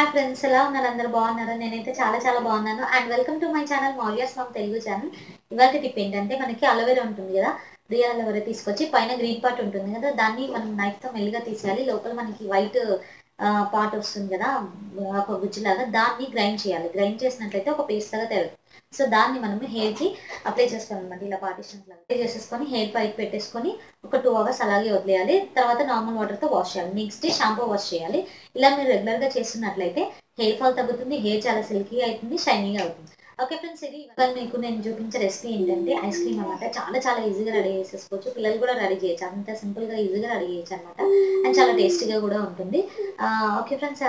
hi friends ఎలా ఉన్నారు అందరు బాగున్నారు నేనైతే చాలా చాలా బాగున్నాను and welcome to my channel Mauryas మా తెలుగు ఛానల్ ఇవాళ టిప్ ఏంటంటే మనకి అలోవెరా ఉంటుంది కదా రియల్ అలవేరా తీసుకొచ్చి పైన గ్రీన్ పార్ట్ ఉంటుంది కదా దాన్ని మనం నైఫ్తో మెల్లిగా తీసేయాలి లోపల మనకి వైట్ పార్ట్ వస్తుంది కదా ఒక గుజ్జులాగా దాన్ని గ్రైండ్ చేయాలి గ్రైండ్ చేసినట్లయితే ఒక పేస్ట్ లాగా తెలుగు సో దాన్ని హెయిర్ హెయిర్కి అప్లై చేసుకోవాలి అనమాట ఇలా పార్టీషన్స్ అప్లై చేసేసుకొని హెయిర్ పైకి పెట్టేసుకొని ఒక టూ అవర్స్ అలాగే వదిలేయాలి తర్వాత నార్మల్ వాటర్తో వాష్ చేయాలి నెక్స్ట్ డే షాంపూ వాష్ చేయాలి ఇలా మీరు రెగ్యులర్గా చేస్తున్నట్లయితే హెయిర్ ఫాల్ తగ్గుతుంది హెయిర్ చాలా సిల్కీ అవుతుంది షైనింగ్ అవుతుంది ఓకే ఫ్రెండ్స్ ఇది ఇవాళ మీకు నేను చూపించే రెసిపీ ఏంటంటే ఐస్ క్రీమ్ అనమాట చాలా చాలా ఈజీగా రెడీ చేసేసుకోవచ్చు పిల్లలు కూడా రెడీ చేయొచ్చు అంత సింపుల్గా ఈజీగా రెడీ చేయొచ్చు అనమాట అండ్ చాలా టేస్టీగా కూడా ఉంటుంది okay friends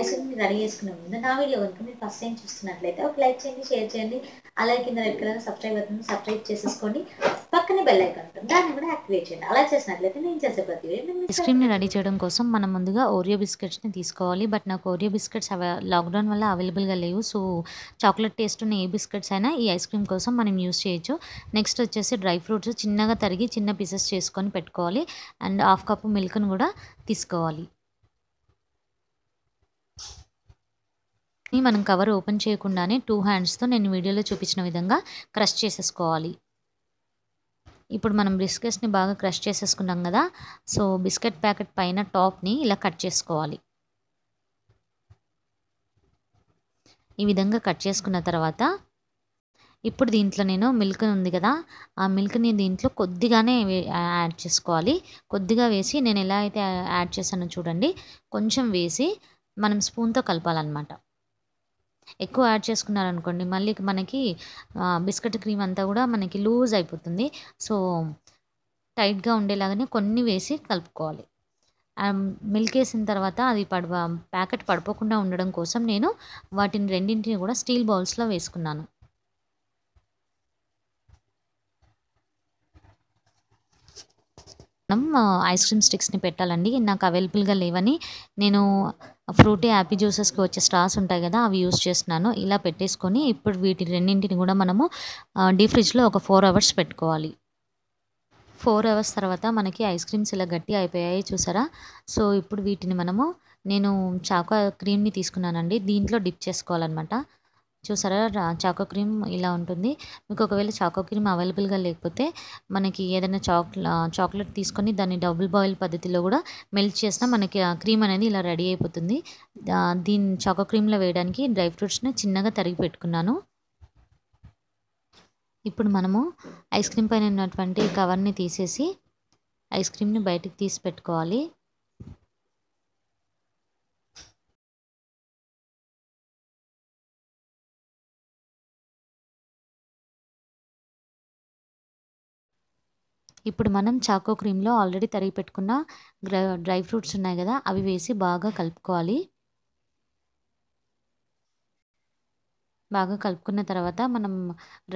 ice cream ready చేసుకునే ముందు నా వీడియో కనుక మీరు ఫస్ట్ టైం చూస్తున్నట్లయితే ఒక లైక్ చేయండి షేర్ చేయండి అలాగే కింద రెడ్ కలర్ సబ్స్క్రైబ్ అవుతుంది సబ్స్క్రైబ్ చేసేసుకోండి పక్కనే బెల్ ఐకాన్ ఉంటుంది దాన్ని కూడా యాక్టివేట్ చేయండి అలా చేసినట్లయితే నేను చేసే ప్రతి ఐస్ క్రీమ్ని రెడీ చేయడం కోసం మనం ముందుగా ఓరియో బిస్కెట్స్ని తీసుకోవాలి బట్ నాకు ఓరియో బిస్కెట్స్ లాక్డౌన్ వల్ల అవైలబుల్గా లేవు సో చాక్లెట్ టేస్ట్ ఉన్న ఏ బిస్కెట్స్ అయినా ఈ ఐస్ క్రీమ్ కోసం మనం యూస్ చేయొచ్చు నెక్స్ట్ వచ్చేసి డ్రై ఫ్రూట్స్ చిన్నగా తరిగి చిన్న పీసెస్ చేసుకొని పెట్టుకోవాలి అండ్ హాఫ్ కప్ ను కూడా తీసుకోవాలి మనం కవర్ ఓపెన్ చేయకుండానే టూ హ్యాండ్స్తో నేను వీడియోలో చూపించిన విధంగా క్రష్ చేసేసుకోవాలి ఇప్పుడు మనం బిస్కెట్స్ని బాగా క్రష్ చేసేసుకున్నాం కదా సో బిస్కెట్ ప్యాకెట్ పైన టాప్ని ఇలా కట్ చేసుకోవాలి ఈ విధంగా కట్ చేసుకున్న తర్వాత ఇప్పుడు దీంట్లో నేను మిల్క్ ఉంది కదా ఆ మిల్క్ని దీంట్లో కొద్దిగానే యాడ్ చేసుకోవాలి కొద్దిగా వేసి నేను ఎలా అయితే యాడ్ చేశానో చూడండి కొంచెం వేసి మనం స్పూన్తో కలపాలన్నమాట ఎక్కువ యాడ్ చేసుకున్నారనుకోండి మళ్ళీ మనకి బిస్కెట్ క్రీమ్ అంతా కూడా మనకి లూజ్ అయిపోతుంది సో టైట్గా ఉండేలాగానే కొన్ని వేసి కలుపుకోవాలి మిల్క్ వేసిన తర్వాత అది పడ ప్యాకెట్ పడిపోకుండా ఉండడం కోసం నేను వాటిని రెండింటిని కూడా స్టీల్ బౌల్స్లో వేసుకున్నాను మనం ఐస్ క్రీమ్ స్టిక్స్ని పెట్టాలండి నాకు అవైలబుల్గా లేవని నేను ఫ్రూటీ యాపీ జ్యూసెస్కి వచ్చే స్టార్స్ ఉంటాయి కదా అవి యూస్ చేస్తున్నాను ఇలా పెట్టేసుకొని ఇప్పుడు వీటి రెండింటిని కూడా మనము డీ ఫ్రిడ్జ్లో ఒక ఫోర్ అవర్స్ పెట్టుకోవాలి ఫోర్ అవర్స్ తర్వాత మనకి ఐస్ క్రీమ్స్ ఇలా గట్టి అయిపోయాయి చూసారా సో ఇప్పుడు వీటిని మనము నేను చాకో క్రీమ్ని తీసుకున్నానండి దీంట్లో డిప్ చేసుకోవాలన్నమాట చూసారా చాకో క్రీమ్ ఇలా ఉంటుంది మీకు ఒకవేళ చాకో క్రీమ్ అవైలబుల్గా లేకపోతే మనకి ఏదైనా చాక్లా చాక్లెట్ తీసుకొని దాన్ని డబుల్ బాయిల్ పద్ధతిలో కూడా మెల్ట్ చేసినా మనకి ఆ క్రీమ్ అనేది ఇలా రెడీ అయిపోతుంది దీని చాకో క్రీమ్లో వేయడానికి డ్రై ఫ్రూట్స్ని చిన్నగా తరిగి పెట్టుకున్నాను ఇప్పుడు మనము ఐస్ క్రీమ్ పైన ఉన్నటువంటి కవర్ని తీసేసి ఐస్ క్రీమ్ని బయటకు తీసి పెట్టుకోవాలి ఇప్పుడు మనం చాకో క్రీమ్లో ఆల్రెడీ తరిగి పెట్టుకున్న డ్రై ఫ్రూట్స్ ఉన్నాయి కదా అవి వేసి బాగా కలుపుకోవాలి బాగా కలుపుకున్న తర్వాత మనం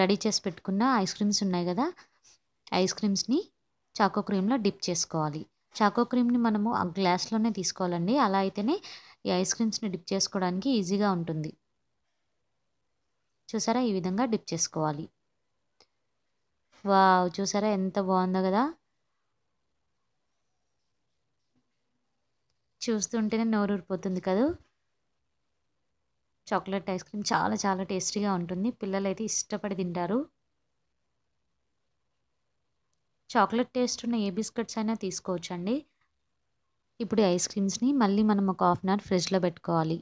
రెడీ చేసి పెట్టుకున్న ఐస్ క్రీమ్స్ ఉన్నాయి కదా ఐస్ క్రీమ్స్ని చాకో క్రీమ్లో డిప్ చేసుకోవాలి చాకో క్రీమ్ని మనము ఆ గ్లాస్లోనే తీసుకోవాలండి అలా అయితేనే ఈ ఐస్ క్రీమ్స్ని డిప్ చేసుకోవడానికి ఈజీగా ఉంటుంది చూసారా ఈ విధంగా డిప్ చేసుకోవాలి వావ్ చూసారా ఎంత బాగుందో కదా చూస్తుంటేనే నోరూరిపోతుంది కదా చాక్లెట్ ఐస్ క్రీమ్ చాలా చాలా టేస్టీగా ఉంటుంది పిల్లలు అయితే ఇష్టపడి తింటారు చాక్లెట్ టేస్ట్ ఉన్న ఏ బిస్కెట్స్ అయినా తీసుకోవచ్చండి ఇప్పుడు ఐస్ క్రీమ్స్ని మళ్ళీ మనం ఒక హాఫ్ అన్ అవర్ ఫ్రిడ్జ్లో పెట్టుకోవాలి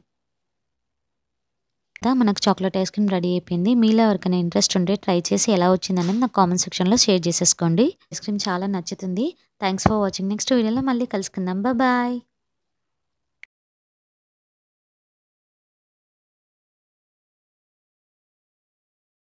కదా మనకు చాక్లెట్ ఐస్ క్రీమ్ రెడీ అయిపోయింది మీలో ఎవరికైనా ఇంట్రెస్ట్ ఉంటే ట్రై చేసి ఎలా వచ్చిందనేది నాకు కామెంట్ సెక్షన్లో షేర్ చేసేసుకోండి ఐస్ క్రీమ్ చాలా నచ్చుతుంది థ్యాంక్స్ ఫర్ వాచింగ్ నెక్స్ట్ వీడియోలో మళ్ళీ కలుసుకుందాం బాయ్